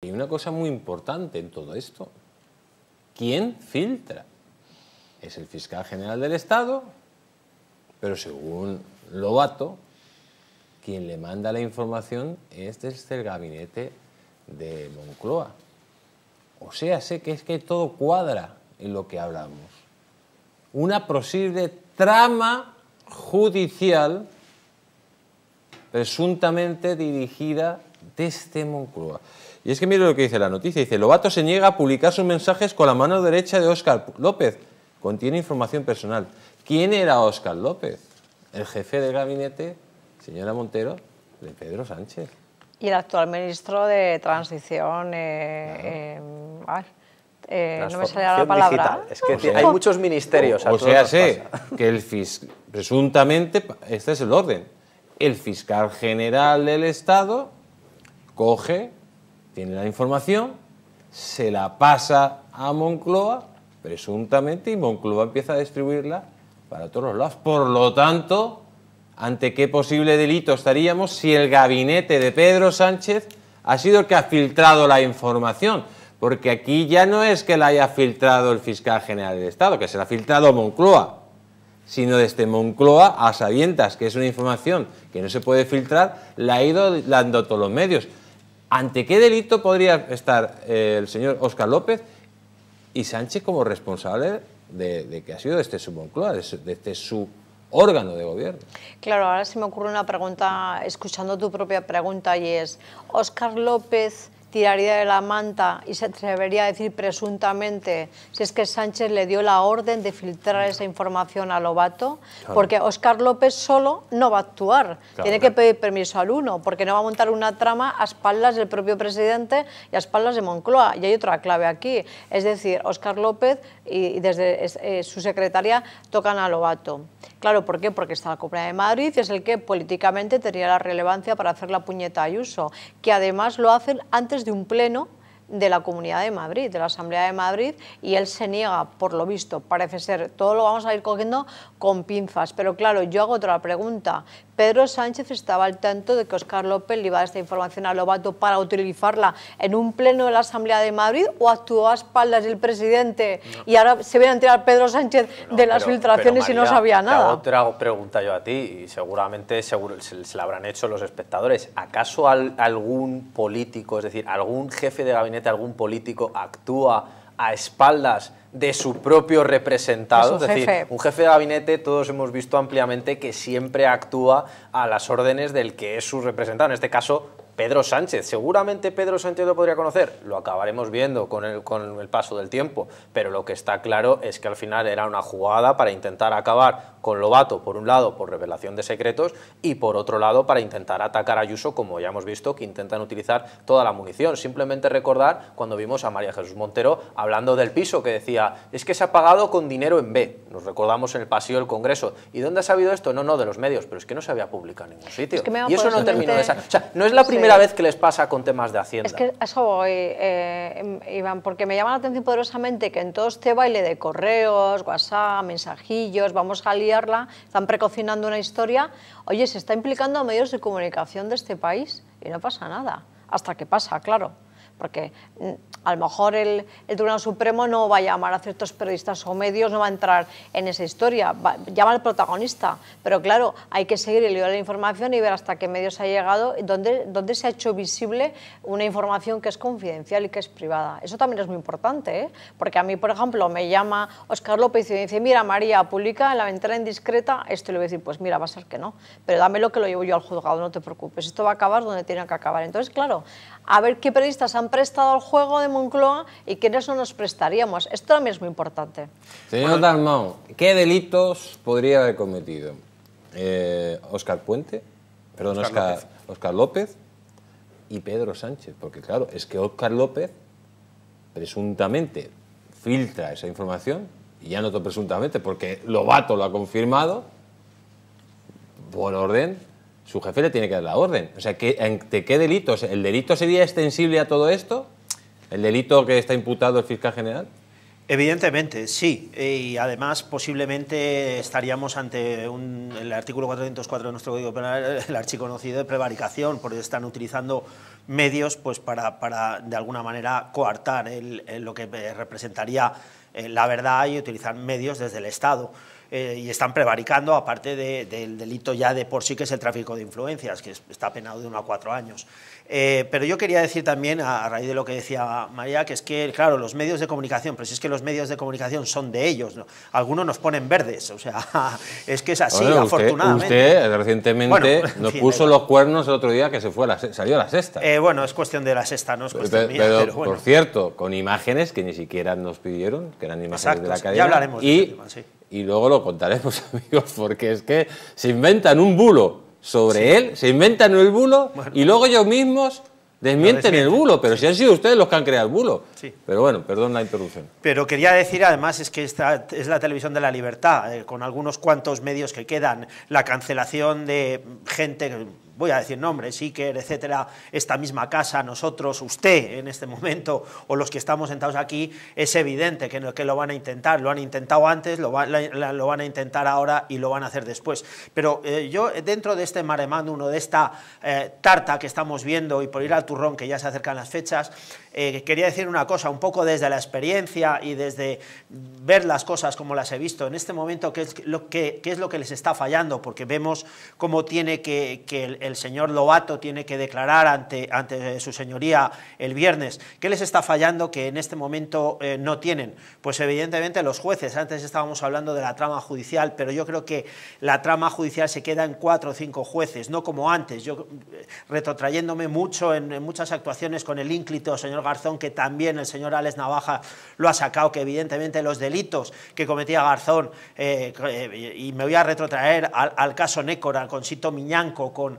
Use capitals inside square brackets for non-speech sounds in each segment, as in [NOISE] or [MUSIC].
Y una cosa muy importante en todo esto, ¿quién filtra? Es el fiscal general del Estado, pero según Lobato, quien le manda la información es desde el gabinete de Moncloa. O sea, sé que es que todo cuadra en lo que hablamos. Una posible trama judicial presuntamente dirigida desde Moncloa. Y es que mire lo que dice la noticia. Dice, Lobato se niega a publicar sus mensajes con la mano derecha de Óscar López. Contiene información personal. ¿Quién era Óscar López? El jefe del gabinete, señora Montero, de Pedro Sánchez. Y el actual ministro de Transición... Eh, eh, eh, no me sale la palabra. Es que hay muchos ministerios. O, o sea, sé que el fiscal... presuntamente, este es el orden, el fiscal general del Estado coge tiene la información, se la pasa a Moncloa, presuntamente, y Moncloa empieza a distribuirla para todos los lados. Por lo tanto, ¿ante qué posible delito estaríamos si el gabinete de Pedro Sánchez ha sido el que ha filtrado la información? Porque aquí ya no es que la haya filtrado el fiscal general del Estado, que se la ha filtrado Moncloa, sino desde Moncloa a Sabientas, que es una información que no se puede filtrar, la ha ido dando todos los medios. ¿Ante qué delito podría estar eh, el señor Óscar López y Sánchez como responsable de, que ha sido este su de, este su este órgano de gobierno. Claro, ahora se me ocurre una pregunta, escuchando tu propia pregunta, y es, ¿Óscar López tiraría de la manta y se atrevería a decir presuntamente si es que Sánchez le dio la orden de filtrar esa información a Lobato, porque Oscar López solo no va a actuar, tiene que pedir permiso al uno, porque no va a montar una trama a espaldas del propio presidente y a espaldas de Moncloa. Y hay otra clave aquí, es decir, Oscar López y, desde eh, su secretaria tocan a Lobato. Claro, ¿por qué? Porque está la Comunidad de Madrid y es el que políticamente tenía la relevancia para hacer la puñeta a Ayuso, que además lo hacen antes de un pleno de la Comunidad de Madrid, de la Asamblea de Madrid, y él se niega, por lo visto, parece ser. Todo lo vamos a ir cogiendo con pinzas. Pero claro, yo hago otra pregunta. Pedro Sánchez estaba al tanto de que Oscar López le iba a dar esta información a Lobato para utilizarla en un pleno de la Asamblea de Madrid o actuó a espaldas del presidente y ahora se viene a enterar Pedro Sánchez de las filtraciones y no sabía nada. otra pregunta yo a ti y seguramente se, la habrán hecho los espectadores. ¿Acaso algún político, es decir, algún jefe de gabinete algún político actúa a espaldas de su propio representado, es decir, un jefe de gabinete todos hemos visto ampliamente que siempre actúa a las órdenes del que es su representado, en este caso Pedro Sánchez, seguramente Pedro Sánchez lo podría conocer, lo acabaremos viendo con el, con el paso del tiempo, pero lo que está claro es que al final era una jugada para intentar acabar con Lobato, por un lado, por revelación de secretos, y por otro lado, para intentar atacar a Ayuso, como ya hemos visto, que intentan utilizar toda la munición. Simplemente recordar cuando vimos a María Jesús Montero hablando del piso, que decía, es que se ha pagado con dinero en B. Nos recordamos en el pasillo del Congreso. ¿Y dónde ha sabido esto? No, no, de los medios, pero es que no se había publicado en ningún sitio. y eso no terminó de O sea, no es la primera vez que les pasa con temas de Hacienda. Es que eso eh, Iván, porque me llama la atención poderosamente que en todo este baile de correos, WhatsApp, mensajillos, vamos a liarla, están precocinando una historia. Oye, se está implicando a medios de comunicación de este país y no pasa nada. Hasta que pasa, claro. Porque mm, a lo mejor el, Tribunal Supremo no va a llamar a ciertos periodistas o medios, no va a entrar en esa historia, llama al protagonista, pero claro, hay que seguir el hilo de la información y ver hasta qué medios ha llegado, dónde, dónde se ha hecho visible una información que es confidencial y que es privada. Eso también es muy importante, ¿eh? porque a mí, por ejemplo, me llama Oscar López y me dice, mira María, publica en la ventana indiscreta, esto le voy a decir, pues mira, va a ser que no, pero dame lo que lo llevo yo al juzgado, no te preocupes, esto va a acabar donde tiene que acabar. Entonces, claro, a ver qué periodistas han prestado al juego de Moncloa y quiénes no nos prestaríamos. Esto también es muy importante. Señor Dalmau, ¿qué delitos podría haber cometido? Eh, Oscar Puente, perdón, Oscar, López. y Pedro Sánchez, porque claro, es que Oscar López presuntamente filtra esa información, y ya no presuntamente, porque Lobato lo ha confirmado, por orden, su jefe le tiene que dar la orden. O sea, ¿qué, ¿ante qué delitos? ¿El delito sería extensible a todo esto? ¿El delito que está imputado el fiscal general? Evidentemente, sí. Y además, posiblemente estaríamos ante un, el artículo 404 de nuestro Código Penal, el archiconocido de prevaricación, porque están utilizando medios pues, para, de alguna manera, coartar lo que representaría eh, la verdad y utilizar medios desde el Estado. Eh, y están prevaricando, aparte del delito ya de por sí que es el tráfico de influencias, que está penado de uno a cuatro años. Eh, pero yo quería decir también, a, raíz de lo que decía María, que es que, claro, los medios de comunicación, pero si es que los medios de comunicación son de ellos, ¿no? algunos nos ponen verdes, o sea, [LAUGHS] es que es así, afortunadamente. Usted eh, recientemente [LAUGHS] nos puso los cuernos el otro día que se fue salió la sexta. bueno, es cuestión de la sexta, no es cuestión mía, pero, pero Por cierto, con imágenes que ni siquiera nos pidieron, que eran imágenes de la cadena. Ya hablaremos y sí y luego lo contaremos, [LAUGHS] amigos, porque es que se inventan un bulo sobre él, se inventan el bulo y luego ellos mismos Desmienten, el bulo, pero si han sido ustedes los que han creado el bulo. Pero bueno, perdón la interrupción. Pero quería decir además es que esta es la televisión de la libertad, eh, con algunos cuantos medios que quedan, la cancelación de gente voy a decir nombres, Siker, etcétera, esta misma casa, nosotros, usted en este momento, o los que estamos sentados aquí, es evidente que, lo van a intentar, lo han intentado antes, lo, van a intentar ahora y lo van a hacer después. Pero eh, yo, dentro de este maremando... uno de esta eh, tarta que estamos viendo, y por ir al turrón, que ya se acercan las fechas, eh, quería decir una cosa, un poco desde la experiencia y desde ver las cosas como las he visto en este momento, qué es lo que, es lo que les está fallando, porque vemos cómo tiene que, el señor Lobato tiene que declarar ante, ante su señoría el viernes. ¿Qué les está fallando que en este momento eh, no tienen? Pues evidentemente los jueces. Antes estábamos hablando de la trama judicial, pero yo creo que la trama judicial se queda en cuatro o cinco jueces, no como antes. Yo eh, retrotrayéndome mucho en, muchas actuaciones con el ínclito señor Garzón, que también el señor Alex Navaja lo ha sacado, que evidentemente los delitos que cometía Garzón, eh, y me voy a retrotraer al, al caso Nécora, con Sito Miñanco, con,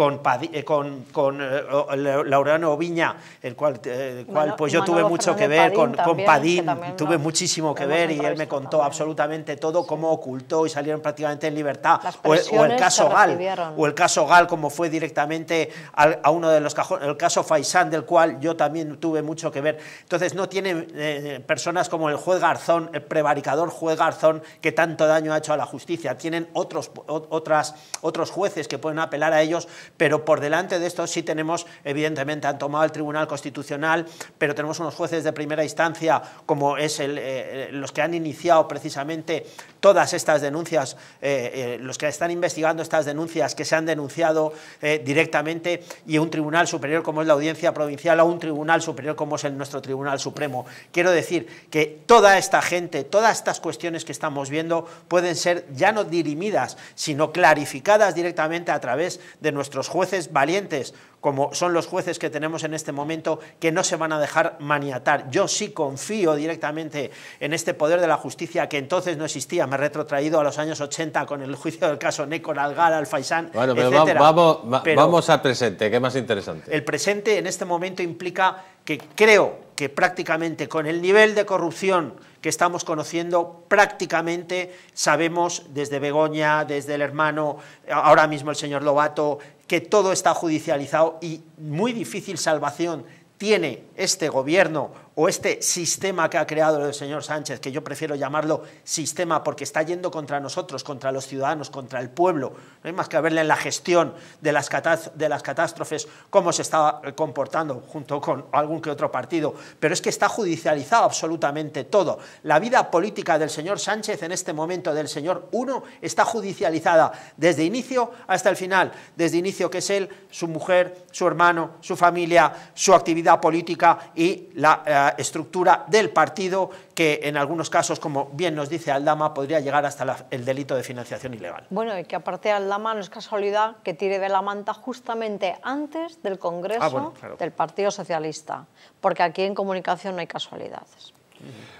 Eh, con, con, con eh, eh, Oviña, el cual, el cual pues yo tuve mucho que ver, con, con, Padín tuve muchísimo que ver y él me contó absolutamente todo, cómo ocultó y salieron prácticamente en libertad. O el, caso Gal, o el caso Gal, como fue directamente a uno de los cajones, el caso Faisán, del cual yo también tuve mucho que ver. Entonces no tiene personas como el juez Garzón, el prevaricador juez Garzón, que tanto daño ha hecho a la justicia. Tienen otros, otras, otros jueces que pueden apelar a ellos, pero por delante de esto sí tenemos, evidentemente, han tomado el Tribunal Constitucional, pero tenemos unos jueces de primera instancia, como es el, eh, los que han iniciado precisamente todas estas denuncias, eh, eh, los que están investigando estas denuncias que se han denunciado eh, directamente y un tribunal superior como es la Audiencia Provincial o un tribunal superior como es el nuestro Tribunal Supremo. Quiero decir que toda esta gente, todas estas cuestiones que estamos viendo pueden ser ya no dirimidas, sino clarificadas directamente a través de nuestros jueces valientes, como son los jueces que tenemos en este momento, que no se van a dejar maniatar. Yo sí confío directamente en este poder de la justicia que entonces no existía. Me he retrotraído a los años 80 con el juicio del caso Necor, Algar, Alfaisán, bueno, pero Vamos, vamos al presente, que es más interesante. El presente en este momento implica que creo que prácticamente con el nivel de corrupción que estamos conociendo, prácticamente sabemos desde Begoña, desde el hermano, ahora mismo el señor Lobato, que todo está judicializado y muy difícil salvación tiene este gobierno o este sistema que ha creado el señor Sánchez, que yo prefiero llamarlo sistema porque está yendo contra nosotros, contra los ciudadanos, contra el pueblo. No hay más que verle en la gestión de las, de las catástrofes cómo se estaba eh, comportando junto con algún que otro partido. Pero es que está judicializado absolutamente todo. La vida política del señor Sánchez en este momento, del señor Uno, está judicializada desde inicio hasta el final. Desde inicio que es él, su mujer, su hermano, su familia, su actividad política y la... Eh, estructura del partido que en algunos casos, como bien nos dice Aldama, podría llegar hasta el delito de financiación ilegal. Bueno, y que aparte Aldama no es casualidad que tire de la manta justamente antes del Congreso ah, del Partido Socialista, porque aquí en comunicación no hay casualidades.